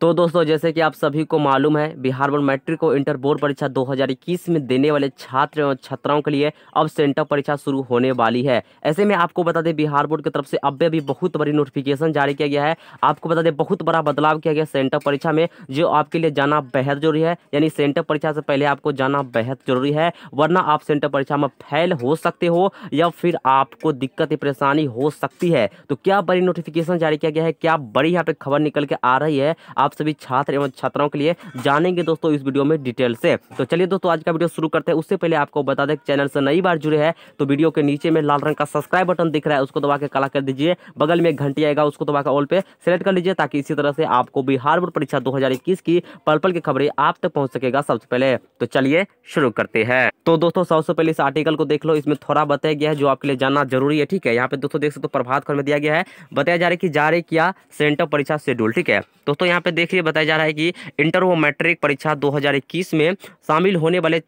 तो दोस्तों जैसे कि आप सभी को मालूम है बिहार बोर्ड मैट्रिक और इंटर बोर्ड परीक्षा 2021 में देने वाले छात्र और छात्राओं के लिए अब सेंटर परीक्षा शुरू होने वाली है ऐसे में आपको बता दें बिहार बोर्ड की तरफ से अब भी बहुत बड़ी नोटिफिकेशन जारी किया गया है आपको बता दें बहुत बड़ा बदलाव किया गया सेंटर परीक्षा में जो आपके लिए जाना बेहद जरूरी है यानी सेंटर परीक्षा से पहले आपको जाना बेहद जरूरी है वरना आप सेंटर परीक्षा में फेल हो सकते हो या फिर आपको दिक्कत परेशानी हो सकती है तो क्या बड़ी नोटिफिकेशन जारी किया गया है क्या बड़ी यहाँ पे खबर निकल के आ रही है आप सभी छात्र एवं छात्राओं के लिए जानेंगे दोस्तों इस वीडियो में डिटेल से तो चलिए दोस्तों आज का वीडियो शुरू करते हैं उससे पहले आपको बता दें चैनल से नई बार जुड़े हैं तो वीडियो के नीचे में लाल रंग का सब्सक्राइब बटन दिख रहा है उसको दबा के कला कर दीजिए बगल में घंटी आएगा उसको दबा के ऑल पे सेलेक्ट कर लीजिए ताकि इसी तरह से आपको बिहार बोर्ड परीक्षा दो की पल पल की खबरें आप तक पहुँच सकेगा सबसे पहले तो चलिए शुरू करते हैं तो दोस्तों सबसे पहले इस आर्टिकल को देख लो इसमें थोड़ा बताया गया है जो आपके लिए जानना जरूरी है ठीक है यहाँ पे दोस्तों देख सकते हो प्रभात खबर में दिया गया है बताया जा रहा है कि जा जारी किया सेंटर परीक्षा शेड्यूल ठीक है दोस्तों यहाँ पे देखिए बताया जा रहा है कि इंटर व मैट्रिक परीक्षा 2021 में शामिल होने वाले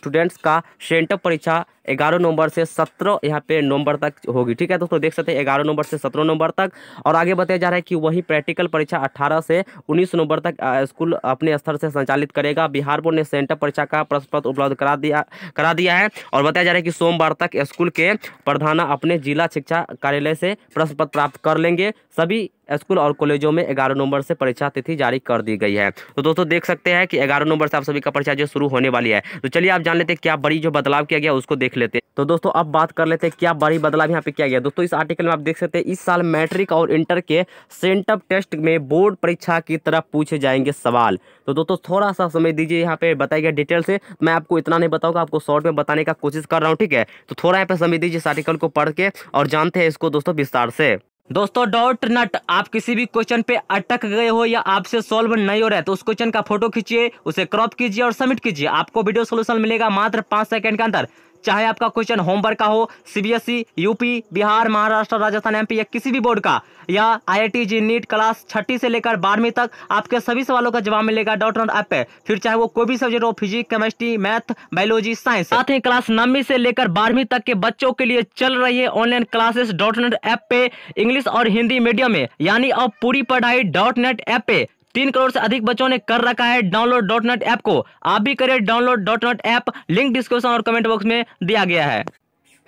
स्टूडेंट्स का सेंटअप परीक्षा ग्यारह नंबर से सत्रह यहाँ पे नंबर तक होगी ठीक है दोस्तों देख सकते हैं ग्यारह नंबर से सत्रह नंबर तक और आगे बताया जा रहा है कि वही प्रैक्टिकल परीक्षा अठारह से उन्नीस नंबर तक स्कूल अपने स्तर से संचालित करेगा बिहार बोर्ड ने सेंटर परीक्षा का प्रश्न पत्र उपलब्ध करा दिया करा दिया है और बताया जा रहा है कि सोमवार तक स्कूल के प्रधाना अपने जिला शिक्षा कार्यालय से प्रश्न पत्र प्राप्त कर लेंगे सभी स्कूल और कॉलेजों में ग्यारह नवंबर से परीक्षा तिथि जारी कर दी गई है तो दोस्तों देख सकते हैं कि ग्यारह नंबर से आप सभी का परीक्षा जो शुरू होने वाली है तो चलिए आप जान लेते हैं क्या बड़ी जो बदलाव किया गया उसको देख देख लेते हैं तो दोस्तों अब बात कर लेते हैं क्या बड़ी बदलाव यहाँ पे किया गया दोस्तों इस आर्टिकल में आप देख सकते हैं इस साल मैट्रिक और इंटर के सेंटअप टेस्ट में बोर्ड परीक्षा की तरफ पूछे जाएंगे सवाल तो दोस्तों थोड़ा सा समय दीजिए यहाँ पे बताया गया डिटेल से मैं आपको इतना नहीं बताऊंगा आपको शॉर्ट में बताने का कोशिश कर रहा हूँ ठीक है तो थोड़ा यहाँ पे समय दीजिए इस आर्टिकल को पढ़ के और जानते हैं इसको दोस्तों विस्तार से दोस्तों डॉट नट आप किसी भी क्वेश्चन पे अटक गए हो या आपसे सॉल्व नहीं हो रहा है तो उस क्वेश्चन का फोटो खींचिए उसे क्रॉप कीजिए और सबमिट कीजिए आपको वीडियो सोल्यूशन मिलेगा मात्र पांच सेकंड के अंदर चाहे आपका क्वेश्चन होमवर्क का हो CBSE UP e, Bihar Maharashtra Rajasthan MP या किसी भी बोर्ड का या आईआईटी जी नीट क्लास छठी से लेकर बारहवीं तक आपके सभी सवालों का जवाब मिलेगा डॉट नॉट ऐप पे फिर चाहे वो कोई भी सब्जेक्ट हो physics chemistry math biology science साथ ही क्लास नौवीं से लेकर बारहवीं तक के बच्चों के लिए चल रही है online classes dot net app पे इंग्लिश और हिंदी मीडियम में यानी अब पूरी पढ़ाई डॉट नेट ऐप पे तीन करोड़ से अधिक बच्चों ने कर रखा है डाउनलोड डॉट नेट ऐप को आप भी करें download dot net app link description और कमेंट बॉक्स में दिया गया है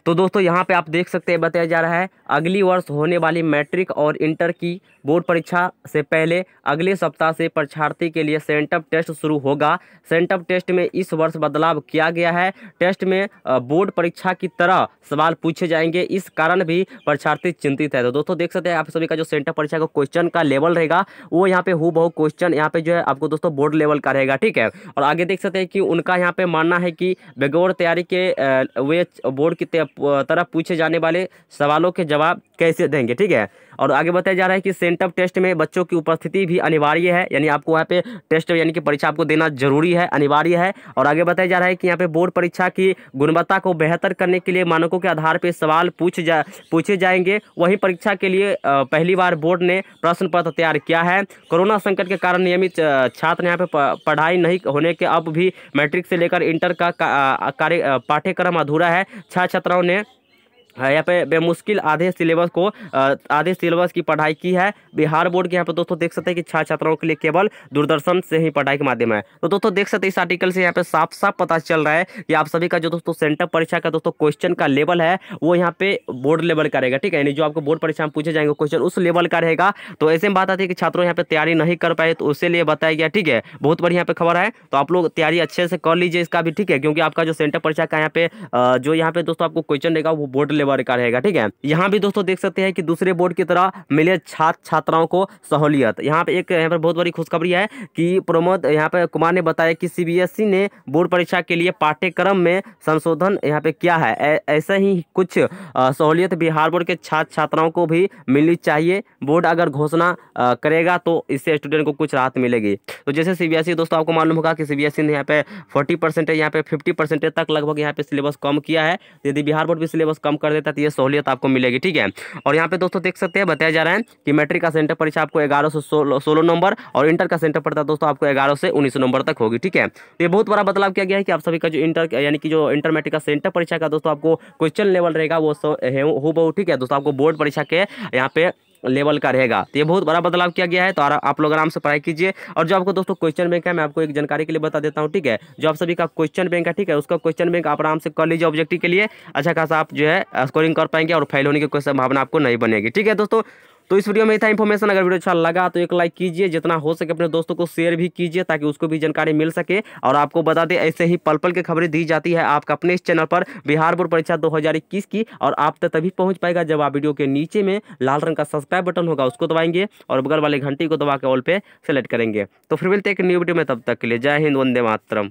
तो दोस्तों यहाँ पे आप देख सकते हैं बताया जा रहा है अगली वर्ष होने वाली मैट्रिक और इंटर की बोर्ड परीक्षा से पहले अगले सप्ताह से परीक्षार्थी के लिए सेंटअप टेस्ट शुरू होगा सेंटअप टेस्ट में इस वर्ष बदलाव किया गया है टेस्ट में बोर्ड परीक्षा की तरह सवाल पूछे जाएंगे इस कारण भी परीक्षार्थी चिंतित है तो दोस्तों देख सकते हैं आप सभी का जो सेंटअप परीक्षा का क्वेश्चन का लेवल रहेगा वो यहाँ पे हु बहु क्वेश्चन यहाँ पे जो है आपको दोस्तों बोर्ड लेवल का रहेगा ठीक है और आगे देख सकते हैं कि उनका यहाँ पे मानना है कि बेगौर तैयारी के वे बोर्ड की तरफ पूछे जाने वाले सवालों के जवाब कैसे देंगे ठीक है और आगे बताया जा रहा है कि सेंटअप टेस्ट में बच्चों की उपस्थिति भी अनिवार्य है यानी आपको वहाँ पे टेस्ट यानी कि परीक्षा आपको देना जरूरी है अनिवार्य है और आगे बताया जा रहा है कि यहाँ पे बोर्ड परीक्षा की गुणवत्ता को बेहतर करने के लिए मानकों के आधार पर सवाल पूछ जा पूछे जाएंगे वहीं परीक्षा के लिए पहली बार बोर्ड ने प्रश्न पत्र तैयार किया है कोरोना संकट के कारण नियमित छात्र यहाँ पे पढ़ाई नहीं होने के अब भी मैट्रिक से लेकर इंटर का कार्य पाठ्यक्रम अधूरा है छात्र छात्राओं ने यहाँ पे बेमुश्किल आधे सिलेबस को आधे सिलेबस की पढ़ाई की है बिहार बोर्ड के यहाँ पे दोस्तों देख सकते हैं कि छात्र छात्राओं के लिए केवल दूरदर्शन से ही पढ़ाई के माध्यम है तो दोस्तों देख सकते हैं इस आर्टिकल से यहाँ पे साफ साफ पता चल रहा है कि आप सभी का जो दोस्तों सेंटर परीक्षा का दोस्तों क्वेश्चन का लेवल है वो यहाँ पे बोर्ड लेवल का रहेगा ठीक है यानी जो आपको बोर्ड परीक्षा में पूछे जाएंगे क्वेश्चन उस लेवल का रहेगा तो ऐसे में बात आती है कि छात्रों यहाँ पे तैयारी नहीं कर पाए तो उससे लिए बताया गया ठीक है बहुत बढ़िया यहाँ पे खबर है तो आप लोग तैयारी अच्छे से कर लीजिए इसका भी ठीक है क्योंकि आपका जो सेंटर परीक्षा का यहाँ पे जो यहाँ पे दोस्तों आपको क्वेश्चन रहेगा वो बोर्ड लेवल वर्ग का रहेगा ठीक है यहाँ भी दोस्तों देख सकते हैं कि दूसरे बोर्ड की तरह मिले छात्र छात्राओं को सहूलियत यहाँ पे एक यहाँ पर बहुत बड़ी खुशखबरी है कि प्रमोद यहाँ पे कुमार ने बताया कि सी e ने बोर्ड परीक्षा के लिए पाठ्यक्रम में संशोधन यहाँ पे किया है ऐसे ही कुछ सहूलियत बिहार बोर्ड के छात्र छात्राओं को भी मिलनी चाहिए बोर्ड अगर घोषणा करेगा तो इससे स्टूडेंट को कुछ राहत मिलेगी तो जैसे सी e, दोस्तों आपको मालूम होगा कि सी e ने यहाँ पे फोर्टी परसेंटेज यहाँ पे फिफ्टी परसेंटेज तक लगभग यहाँ पे सिलेबस कम किया है यदि बिहार बोर्ड भी सिलेबस कम कर कर देता है तो ये सहूलियत आपको मिलेगी ठीक है और यहाँ पे दोस्तों देख सकते हैं बताया जा रहा है कि मैट्रिक का सेंटर परीक्षा आपको ग्यारह से सोलह नंबर और इंटर का सेंटर पड़ता है दोस्तों आपको ग्यारह से उन्नीस नंबर तक होगी ठीक है तो ये बहुत बड़ा बदलाव किया गया है कि आप सभी का जो इंटर यानी कि जो इंटर मैट्रिक का सेंटर परीक्षा का दोस्तों आपको क्वेश्चन लेवल रहेगा वो हो ठीक है दोस्तों आपको बोर्ड परीक्षा के यहाँ पे लेवल का रहेगा तो ये बहुत बड़ा बदलाव किया गया है तो आप लोग आराम से पढ़ाई कीजिए और जो आपको दोस्तों क्वेश्चन बैंक है मैं आपको एक जानकारी के लिए बता देता हूँ ठीक है जो आप सभी का क्वेश्चन बैंक है ठीक है उसका क्वेश्चन बैंक आप आराम से कर लीजिए ऑब्जेक्टिव के लिए अच्छा खासा आप जो है स्कोरिंग कर पाएंगे और फेल होने की कोई संभावना आपको नहीं बनेगी ठीक है दोस्तों तो इस वीडियो में इतना इन्फॉर्मेशन अगर वीडियो अच्छा लगा तो एक लाइक कीजिए जितना हो सके अपने दोस्तों को शेयर भी कीजिए ताकि उसको भी जानकारी मिल सके और आपको बता दें ऐसे ही पल पल की खबरें दी जाती है आपका अपने इस चैनल पर बिहार बोर्ड परीक्षा दो की और आप तक तभी पहुँच पाएगा जब आप वीडियो के नीचे में लाल रंग का सब्सक्राइब बटन होगा उसको दबाएंगे और बगल वाले घंटी को दबा के ऑल पे सेलेक्ट करेंगे तो फिर मिलते एक न्यू वीडियो में तब तक के लिए जय हिंद वंदे मातरम